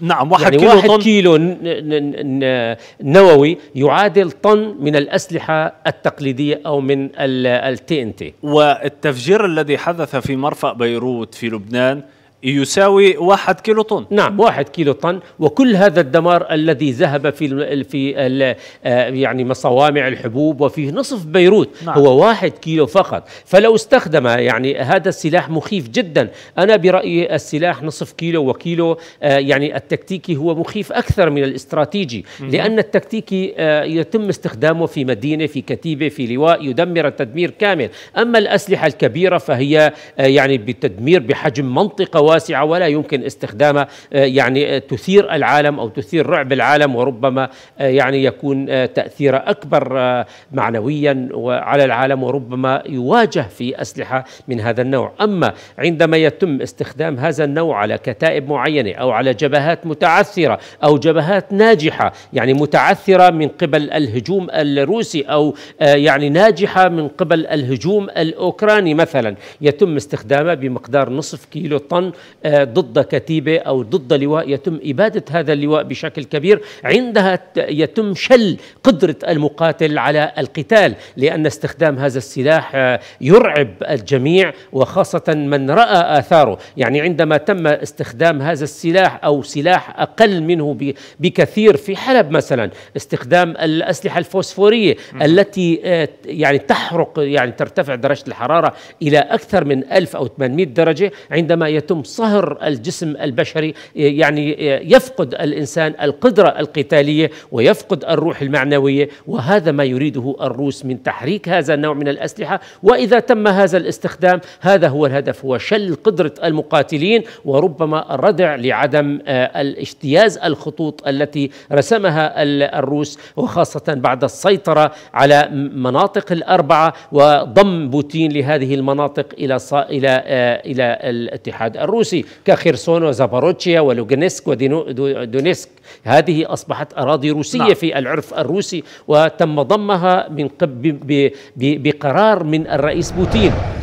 نعم واحد يعني كيلو واحد طن كيلو نووي يعادل طن من الأسلحة التقليدية أو من التي ان تي والتفجير الذي حدث في مرفأ بيروت في لبنان يساوي واحد كيلو طن نعم واحد كيلو طن وكل هذا الدمار الذي ذهب في الـ في الـ آه، يعني مصوامع الحبوب وفي نصف بيروت نعم. هو واحد كيلو فقط فلو استخدم يعني هذا السلاح مخيف جدا أنا برأيي السلاح نصف كيلو وكيلو آه، يعني التكتيكي هو مخيف أكثر من الاستراتيجي لأن التكتيكي آه، يتم استخدامه في مدينة في كتيبة في لواء يدمر التدمير كامل أما الأسلحة الكبيرة فهي يعني بتدمير بحجم منطقة واسعة ولا يمكن استخدامها آه، يعني آه، تثير العالم أو تثير رعب العالم وربما آه، يعني يكون تأثير أكبر معنويا على العالم وربما يواجه في أسلحة من هذا النوع أما عندما يتم استخدام هذا النوع على كتائب معينة أو على جبهات متعثرة أو جبهات ناجحة يعني متعثرة من قبل الهجوم الروسي أو يعني ناجحة من قبل الهجوم الأوكراني مثلا يتم استخدامها بمقدار نصف كيلو طن آه، ضد كتيبه او ضد لواء يتم اباده هذا اللواء بشكل كبير عندها يتم شل قدره المقاتل على القتال لان استخدام هذا السلاح آه، يرعب الجميع وخاصه من راى اثاره يعني عندما تم استخدام هذا السلاح او سلاح اقل منه بكثير في حلب مثلا استخدام الاسلحه الفوسفوريه التي آه، يعني تحرق يعني ترتفع درجه الحراره الى اكثر من 1000 او 800 درجه عندما يتم صهر الجسم البشري يعني يفقد الانسان القدره القتاليه ويفقد الروح المعنويه وهذا ما يريده الروس من تحريك هذا النوع من الاسلحه واذا تم هذا الاستخدام هذا هو الهدف هو شل قدره المقاتلين وربما الردع لعدم آه، الاجتياز الخطوط التي رسمها الروس وخاصه بعد السيطره على مناطق الاربعه وضم بوتين لهذه المناطق الى الى آه، الى الاتحاد الروسي الروسي كخرسون وزاباروتشيا ولوغنسك ودونيسك هذه أصبحت أراضي روسية نعم. في العرف الروسي وتم ضمها من بقرار من الرئيس بوتين